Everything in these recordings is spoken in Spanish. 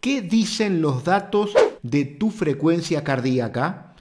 ¿Qué dicen los datos de tu frecuencia cardíaca?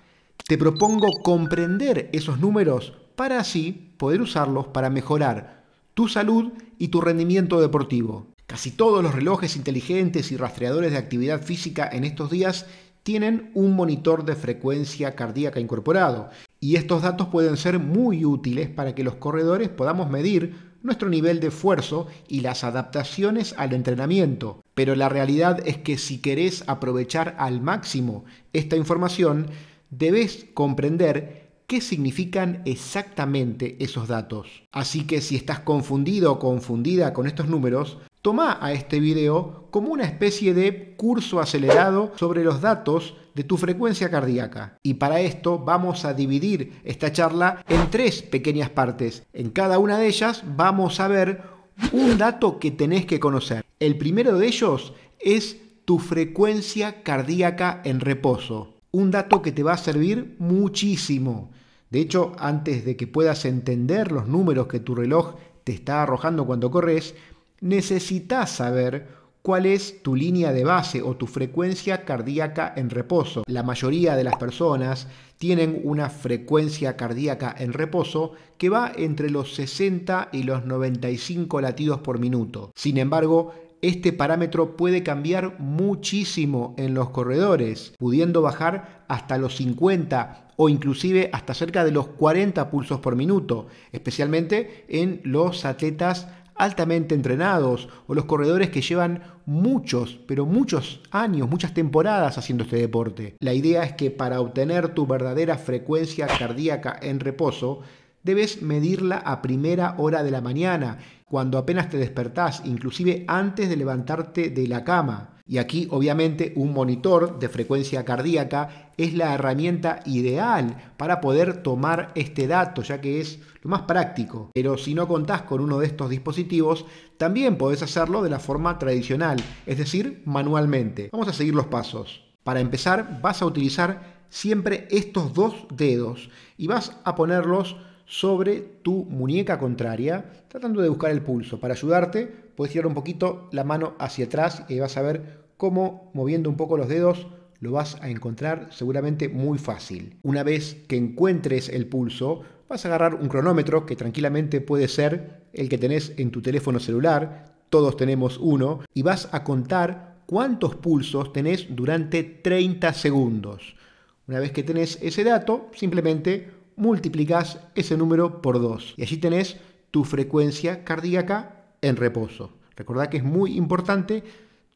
Te propongo comprender esos números para así poder usarlos para mejorar tu salud y tu rendimiento deportivo. Casi todos los relojes inteligentes y rastreadores de actividad física en estos días tienen un monitor de frecuencia cardíaca incorporado y estos datos pueden ser muy útiles para que los corredores podamos medir nuestro nivel de esfuerzo y las adaptaciones al entrenamiento. Pero la realidad es que si querés aprovechar al máximo esta información, debes comprender qué significan exactamente esos datos. Así que si estás confundido o confundida con estos números, Toma a este video como una especie de curso acelerado sobre los datos de tu frecuencia cardíaca. Y para esto vamos a dividir esta charla en tres pequeñas partes. En cada una de ellas vamos a ver un dato que tenés que conocer. El primero de ellos es tu frecuencia cardíaca en reposo. Un dato que te va a servir muchísimo. De hecho, antes de que puedas entender los números que tu reloj te está arrojando cuando corres, necesitas saber cuál es tu línea de base o tu frecuencia cardíaca en reposo. La mayoría de las personas tienen una frecuencia cardíaca en reposo que va entre los 60 y los 95 latidos por minuto. Sin embargo, este parámetro puede cambiar muchísimo en los corredores, pudiendo bajar hasta los 50 o inclusive hasta cerca de los 40 pulsos por minuto, especialmente en los atletas altamente entrenados o los corredores que llevan muchos, pero muchos años, muchas temporadas haciendo este deporte. La idea es que para obtener tu verdadera frecuencia cardíaca en reposo, debes medirla a primera hora de la mañana, cuando apenas te despertás, inclusive antes de levantarte de la cama. Y aquí obviamente un monitor de frecuencia cardíaca es la herramienta ideal para poder tomar este dato, ya que es lo más práctico. Pero si no contás con uno de estos dispositivos, también podés hacerlo de la forma tradicional, es decir, manualmente. Vamos a seguir los pasos. Para empezar, vas a utilizar siempre estos dos dedos y vas a ponerlos sobre tu muñeca contraria, tratando de buscar el pulso. Para ayudarte, puedes tirar un poquito la mano hacia atrás y vas a ver cómo moviendo un poco los dedos lo vas a encontrar seguramente muy fácil. Una vez que encuentres el pulso, vas a agarrar un cronómetro que tranquilamente puede ser el que tenés en tu teléfono celular, todos tenemos uno, y vas a contar cuántos pulsos tenés durante 30 segundos. Una vez que tenés ese dato, simplemente multiplicas ese número por 2 y allí tenés tu frecuencia cardíaca en reposo. Recordá que es muy importante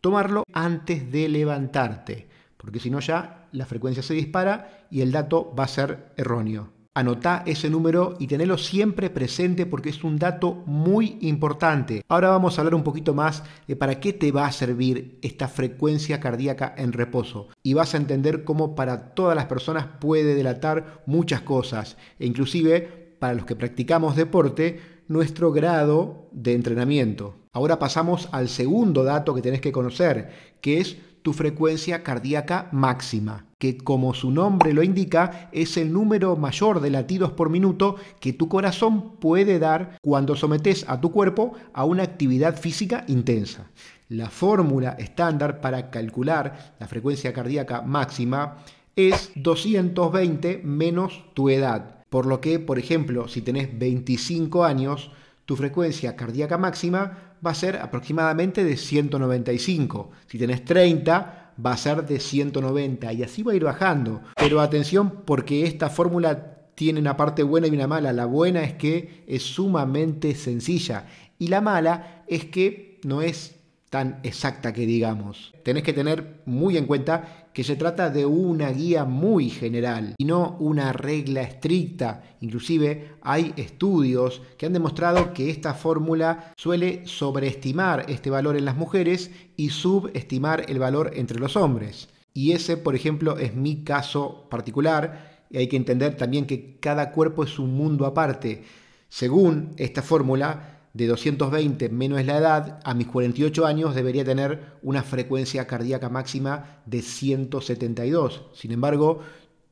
tomarlo antes de levantarte, porque si no ya la frecuencia se dispara y el dato va a ser erróneo. Anotá ese número y tenelo siempre presente porque es un dato muy importante. Ahora vamos a hablar un poquito más de para qué te va a servir esta frecuencia cardíaca en reposo. Y vas a entender cómo para todas las personas puede delatar muchas cosas. E inclusive para los que practicamos deporte, nuestro grado de entrenamiento. Ahora pasamos al segundo dato que tenés que conocer, que es tu frecuencia cardíaca máxima, que como su nombre lo indica es el número mayor de latidos por minuto que tu corazón puede dar cuando sometes a tu cuerpo a una actividad física intensa. La fórmula estándar para calcular la frecuencia cardíaca máxima es 220 menos tu edad, por lo que, por ejemplo, si tenés 25 años, tu frecuencia cardíaca máxima va a ser aproximadamente de 195. Si tenés 30, va a ser de 190 y así va a ir bajando. Pero atención porque esta fórmula tiene una parte buena y una mala. La buena es que es sumamente sencilla y la mala es que no es tan exacta que digamos. Tenés que tener muy en cuenta que se trata de una guía muy general y no una regla estricta. Inclusive hay estudios que han demostrado que esta fórmula suele sobreestimar este valor en las mujeres y subestimar el valor entre los hombres. Y ese, por ejemplo, es mi caso particular. Y hay que entender también que cada cuerpo es un mundo aparte. Según esta fórmula, de 220 menos la edad, a mis 48 años debería tener una frecuencia cardíaca máxima de 172. Sin embargo,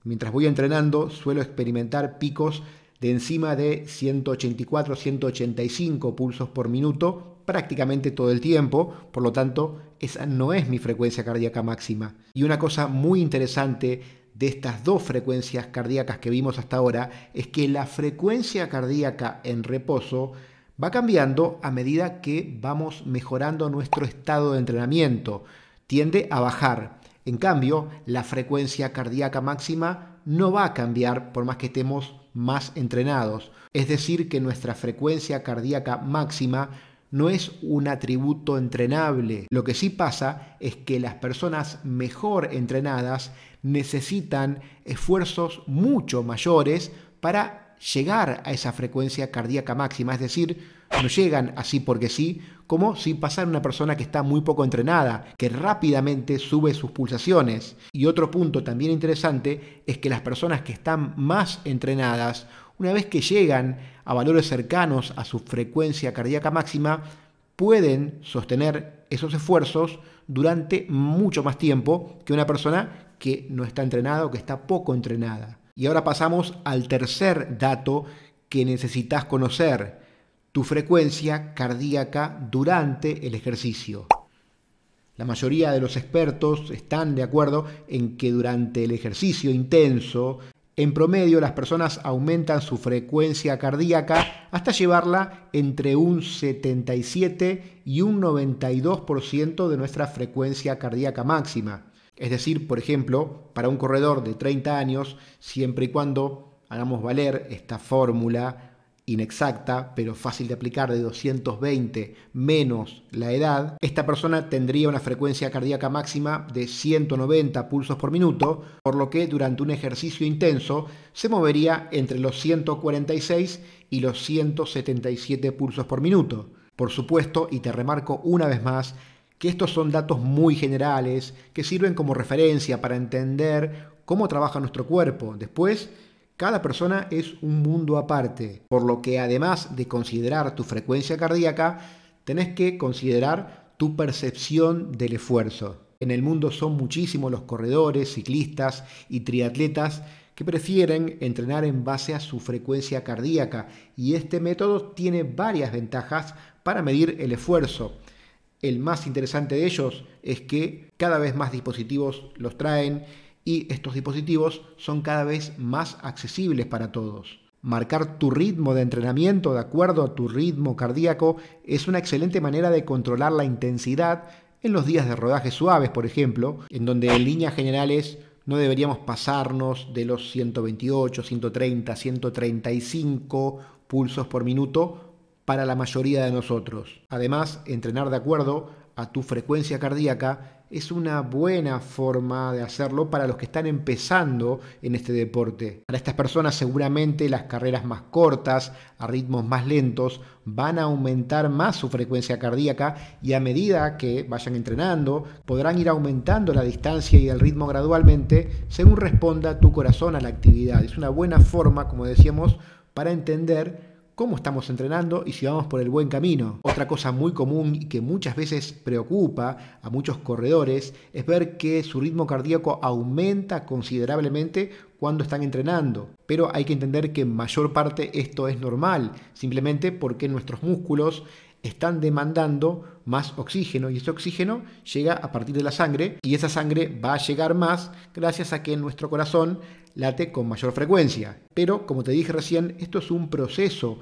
mientras voy entrenando, suelo experimentar picos de encima de 184, 185 pulsos por minuto prácticamente todo el tiempo, por lo tanto, esa no es mi frecuencia cardíaca máxima. Y una cosa muy interesante de estas dos frecuencias cardíacas que vimos hasta ahora es que la frecuencia cardíaca en reposo va cambiando a medida que vamos mejorando nuestro estado de entrenamiento. Tiende a bajar. En cambio, la frecuencia cardíaca máxima no va a cambiar por más que estemos más entrenados. Es decir, que nuestra frecuencia cardíaca máxima no es un atributo entrenable. Lo que sí pasa es que las personas mejor entrenadas necesitan esfuerzos mucho mayores para llegar a esa frecuencia cardíaca máxima, es decir, no llegan así porque sí, como si pasara una persona que está muy poco entrenada, que rápidamente sube sus pulsaciones. Y otro punto también interesante es que las personas que están más entrenadas, una vez que llegan a valores cercanos a su frecuencia cardíaca máxima, pueden sostener esos esfuerzos durante mucho más tiempo que una persona que no está entrenada o que está poco entrenada. Y ahora pasamos al tercer dato que necesitas conocer, tu frecuencia cardíaca durante el ejercicio. La mayoría de los expertos están de acuerdo en que durante el ejercicio intenso, en promedio las personas aumentan su frecuencia cardíaca hasta llevarla entre un 77 y un 92% de nuestra frecuencia cardíaca máxima. Es decir, por ejemplo, para un corredor de 30 años, siempre y cuando hagamos valer esta fórmula inexacta, pero fácil de aplicar, de 220 menos la edad, esta persona tendría una frecuencia cardíaca máxima de 190 pulsos por minuto, por lo que durante un ejercicio intenso se movería entre los 146 y los 177 pulsos por minuto. Por supuesto, y te remarco una vez más, que estos son datos muy generales que sirven como referencia para entender cómo trabaja nuestro cuerpo. Después, cada persona es un mundo aparte, por lo que además de considerar tu frecuencia cardíaca, tenés que considerar tu percepción del esfuerzo. En el mundo son muchísimos los corredores, ciclistas y triatletas que prefieren entrenar en base a su frecuencia cardíaca y este método tiene varias ventajas para medir el esfuerzo. El más interesante de ellos es que cada vez más dispositivos los traen y estos dispositivos son cada vez más accesibles para todos. Marcar tu ritmo de entrenamiento de acuerdo a tu ritmo cardíaco es una excelente manera de controlar la intensidad en los días de rodaje suaves, por ejemplo, en donde en líneas generales no deberíamos pasarnos de los 128, 130, 135 pulsos por minuto para la mayoría de nosotros. Además, entrenar de acuerdo a tu frecuencia cardíaca es una buena forma de hacerlo para los que están empezando en este deporte. Para estas personas seguramente las carreras más cortas, a ritmos más lentos, van a aumentar más su frecuencia cardíaca y a medida que vayan entrenando podrán ir aumentando la distancia y el ritmo gradualmente según responda tu corazón a la actividad. Es una buena forma, como decíamos, para entender cómo estamos entrenando y si vamos por el buen camino. Otra cosa muy común y que muchas veces preocupa a muchos corredores es ver que su ritmo cardíaco aumenta considerablemente cuando están entrenando. Pero hay que entender que en mayor parte esto es normal, simplemente porque nuestros músculos están demandando más oxígeno y ese oxígeno llega a partir de la sangre y esa sangre va a llegar más gracias a que nuestro corazón late con mayor frecuencia. Pero como te dije recién, esto es un proceso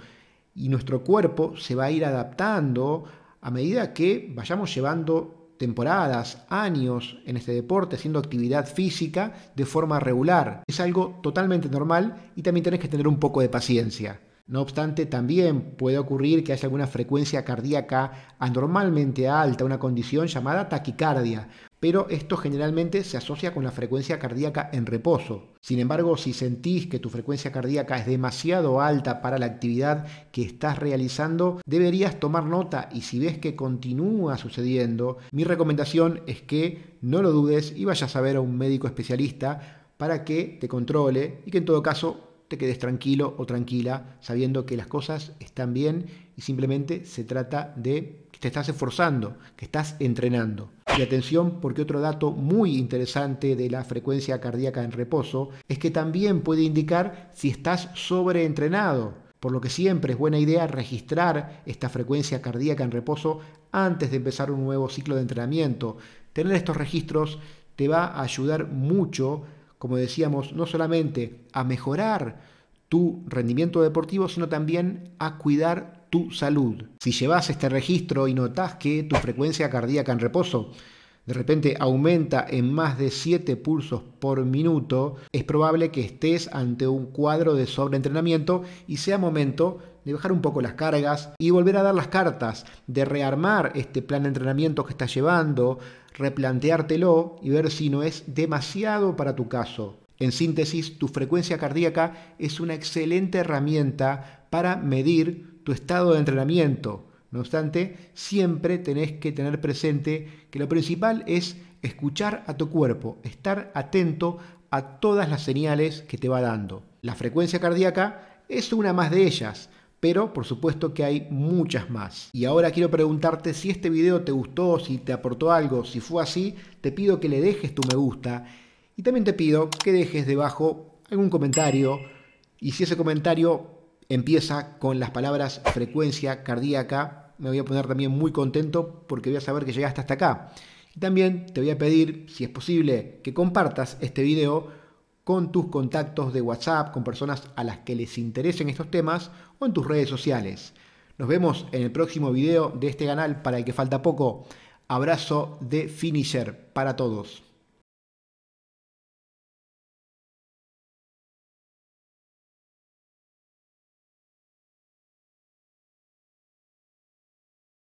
y nuestro cuerpo se va a ir adaptando a medida que vayamos llevando temporadas, años en este deporte, haciendo actividad física de forma regular. Es algo totalmente normal y también tenés que tener un poco de paciencia. No obstante, también puede ocurrir que haya alguna frecuencia cardíaca anormalmente alta, una condición llamada taquicardia, pero esto generalmente se asocia con la frecuencia cardíaca en reposo. Sin embargo, si sentís que tu frecuencia cardíaca es demasiado alta para la actividad que estás realizando, deberías tomar nota y si ves que continúa sucediendo, mi recomendación es que no lo dudes y vayas a ver a un médico especialista para que te controle y que en todo caso te quedes tranquilo o tranquila sabiendo que las cosas están bien y simplemente se trata de que te estás esforzando, que estás entrenando. Y atención porque otro dato muy interesante de la frecuencia cardíaca en reposo es que también puede indicar si estás sobreentrenado. Por lo que siempre es buena idea registrar esta frecuencia cardíaca en reposo antes de empezar un nuevo ciclo de entrenamiento. Tener estos registros te va a ayudar mucho como decíamos, no solamente a mejorar tu rendimiento deportivo, sino también a cuidar tu salud. Si llevas este registro y notas que tu frecuencia cardíaca en reposo de repente aumenta en más de 7 pulsos por minuto, es probable que estés ante un cuadro de sobreentrenamiento y sea momento de bajar un poco las cargas y volver a dar las cartas, de rearmar este plan de entrenamiento que estás llevando, replanteártelo y ver si no es demasiado para tu caso. En síntesis, tu frecuencia cardíaca es una excelente herramienta para medir tu estado de entrenamiento. No obstante, siempre tenés que tener presente que lo principal es escuchar a tu cuerpo, estar atento a todas las señales que te va dando. La frecuencia cardíaca es una más de ellas, pero por supuesto que hay muchas más. Y ahora quiero preguntarte si este video te gustó, si te aportó algo, si fue así, te pido que le dejes tu me gusta y también te pido que dejes debajo algún comentario y si ese comentario empieza con las palabras frecuencia cardíaca, me voy a poner también muy contento porque voy a saber que llegaste hasta acá. Y también te voy a pedir, si es posible, que compartas este video con tus contactos de WhatsApp, con personas a las que les interesen estos temas o en tus redes sociales. Nos vemos en el próximo video de este canal para el que falta poco. Abrazo de Finisher para todos.